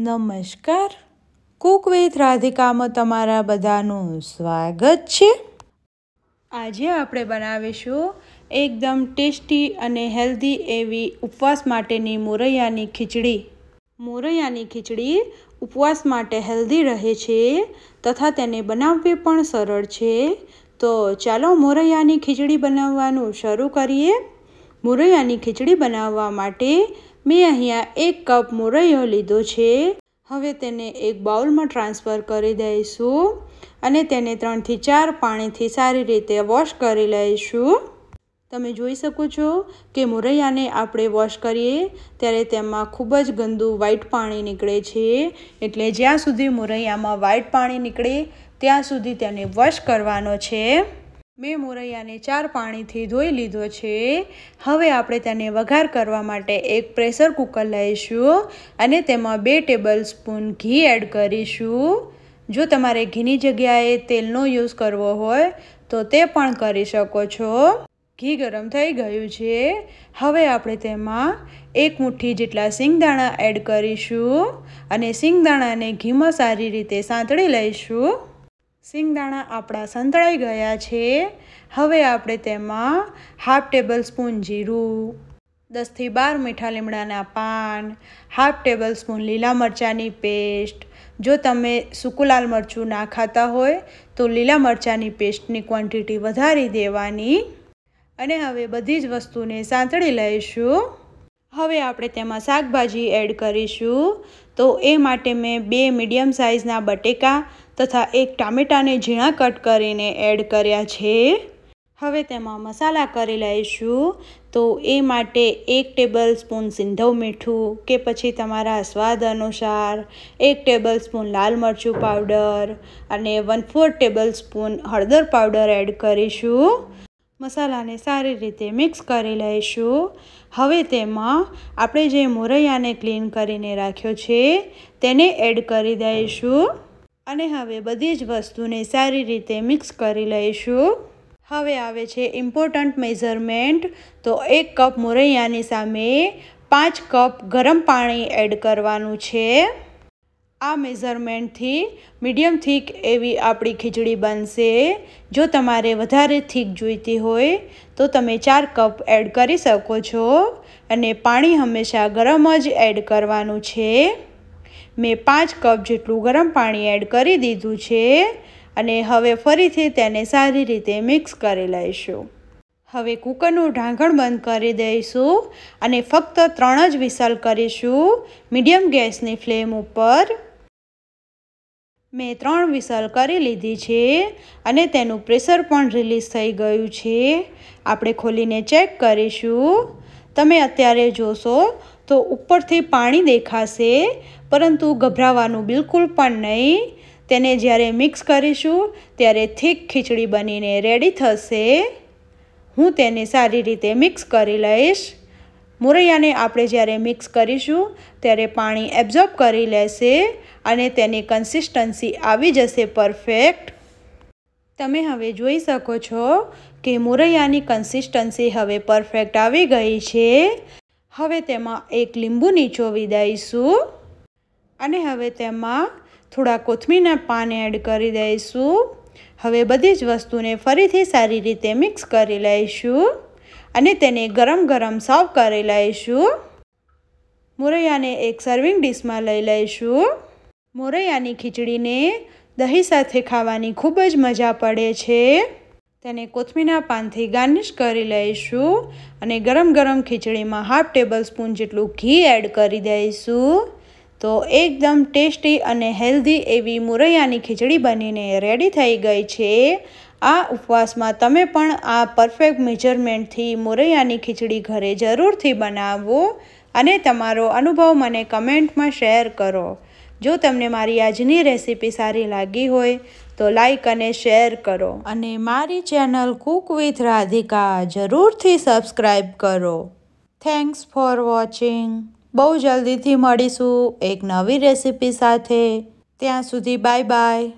નમસ્કાર Cook with રાધિકામાં તમારા બધાનું સ્વાગત છે આજે આપણે બનાવીશું એકદમ ટેસ્ટી અને હેલ્ધી એવી ઉપવાસ માટેની મોરૈયાની ખીચડી મોરૈયાની ખીચડી ઉપવાસ માટે હેલ્ધી રહે છે તથા તેને બનાવવી પણ સરળ છે તો ચાલો મોરૈયાની ખીચડી બનાવવાનું શરૂ કરીએ મોરૈયાની ખીચડી બનાવવા માટે મેં અહીંયા એક કપ મોરૈયો લીધો છે હવે તેને એક બાઉલમાં ટ્રાન્સફર કરી દઈશું અને તેને ત્રણથી ચાર પાણીથી સારી રીતે વોશ કરી લઈશું તમે જોઈ શકો છો કે મોરૈયાને આપણે વોશ કરીએ ત્યારે તેમાં ખૂબ જ ગંદુ વ્હાઈટ પાણી નીકળે છે એટલે જ્યાં સુધી મુરૈયામાં વ્હાઈટ પાણી નીકળે ત્યાં સુધી તેને વોશ કરવાનો છે મેં મોરૈયાને ચાર પાણીથી ધોઈ લીધો છે હવે આપણે તેને વઘાર કરવા માટે એક પ્રેશર કુકર લઈશું અને તેમાં બે ટેબલ સ્પૂન ઘી એડ કરીશું જો તમારે ઘીની જગ્યાએ તેલનો યુઝ કરવો હોય તો તે પણ કરી શકો છો ઘી ગરમ થઈ ગયું છે હવે આપણે તેમાં એક મુઠ્ઠી જેટલા સિંગદાણા એડ કરીશું અને સિંગદાણાને ઘીમાં સારી રીતે સાંતળી લઈશું સિંગદાણા આપણા સંતળાઈ ગયા છે હવે આપણે તેમાં હાફ ટેબલ સ્પૂન જીરું દસથી બાર મીઠા લીમડાના પાન હાફ ટેબલ સ્પૂન લીલા મરચાંની પેસ્ટ જો તમે સૂકું લાલ મરચું ના ખાતા હોય તો લીલા મરચાંની પેસ્ટની ક્વોન્ટિટી વધારી દેવાની અને હવે બધી જ વસ્તુને સાંતળી લઈશું હવે આપણે તેમાં શાકભાજી એડ કરીશું તો એ માટે મેં બે મીડિયમ સાઇઝના બટેકા તથા એક ટામેટાને ઝીણા કટ કરીને એડ કર્યા છે હવે તેમાં મસાલા કરી લઈશું તો એ માટે એક ટેબલ સ્પૂન સિંધવ મીઠું કે પછી તમારા સ્વાદ અનુસાર એક ટેબલ સ્પૂન લાલ મરચું પાવડર અને વન ફોર ટેબલ સ્પૂન હળદર પાવડર એડ કરીશું મસાલાને સારી રીતે મિક્સ કરી લઈશું હવે તેમાં આપણે જે મોરૈયાને ક્લીન કરીને રાખ્યો છે તેને એડ કરી દઈશું અને હવે બધી જ વસ્તુને સારી રીતે મિક્સ કરી લઈશું હવે આવે છે ઇમ્પોર્ટન્ટ મેઝરમેન્ટ તો એક કપ મોરૈયાની સામે પાંચ કપ ગરમ પાણી એડ કરવાનું છે આ મેઝરમેન્ટથી મીડિયમ થીક એવી આપણી ખીચડી બનશે જો તમારે વધારે થીક જોઈતી હોય તો તમે ચાર કપ એડ કરી શકો છો અને પાણી હંમેશા ગરમ જ એડ કરવાનું છે મેં પાંચ કપ જેટલું ગરમ પાણી એડ કરી દીધું છે અને હવે ફરીથી તેને સારી રીતે મિક્સ કરી લઈશું હવે કૂકરનું ઢાંકણ બંધ કરી દઈશું અને ફક્ત ત્રણ જ વિસલ કરીશું મીડિયમ ગેસની ફ્લેમ ઉપર મેં ત્રણ વિસલ કરી લીધી છે અને તેનું પ્રેશર પણ રિલીઝ થઈ ગયું છે આપણે ખોલીને ચેક કરીશું તમે અત્યારે જોશો તો ઉપરથી પાણી દેખાશે પરંતુ ગભરાવાનું બિલકુલ પણ નહીં તેને જ્યારે મિક્સ કરીશું ત્યારે થીક ખીચડી બનીને રેડી થશે હું તેને સારી રીતે મિક્સ કરી લઈશ મોરૈયાને આપણે જ્યારે મિક્સ કરીશું ત્યારે પાણી એબ્ઝોર્બ કરી લેશે અને તેની કન્સિસ્ટન્સી આવી જશે પરફેક્ટ તમે હવે જોઈ શકો છો કે મોરૈયાની કન્સિસ્ટન્સી હવે પરફેક્ટ આવી ગઈ છે હવે તેમાં એક લીંબુ નીચોવી દઈશું અને હવે તેમાં થોડા કોથમીરના પાન એડ કરી દઈશું હવે બધી જ વસ્તુને ફરીથી સારી રીતે મિક્સ કરી લઈશું અને તેને ગરમ ગરમ સર્વ કરી લઈશું મોરૈયાને એક સર્વિંગ ડીશમાં લઈ લઈશું મોરૈયાની ખીચડીને દહીં સાથે ખાવાની ખૂબ જ મજા પડે છે તેને કોથમીના પાનથી ગાર્નિશ કરી લઈશું અને ગરમ ગરમ ખીચડીમાં હાફ ટેબલ સ્પૂન જેટલું ઘી એડ કરી દઈશું તો એકદમ ટેસ્ટી અને હેલ્ધી એવી મુરૈયાની ખીચડી બનીને રેડી થઈ ગઈ છે આ ઉપવાસમાં તમે પણ આ પરફેક્ટ મેજરમેન્ટથી મોરૈયાની ખીચડી ઘરે જરૂરથી બનાવો અને તમારો અનુભવ મને કમેન્ટમાં શેર કરો જો તમને મારી આજની રેસીપી સારી લાગી હોય તો લાઈક અને શેર કરો અને મારી ચેનલ કુક વિથ રાધિકા જરૂરથી સબસ્ક્રાઈબ કરો થેન્ક્સ ફોર વોચિંગ બહુ જલ્દીથી મળીશું એક નવી રેસીપી સાથે ત્યાં સુધી બાય બાય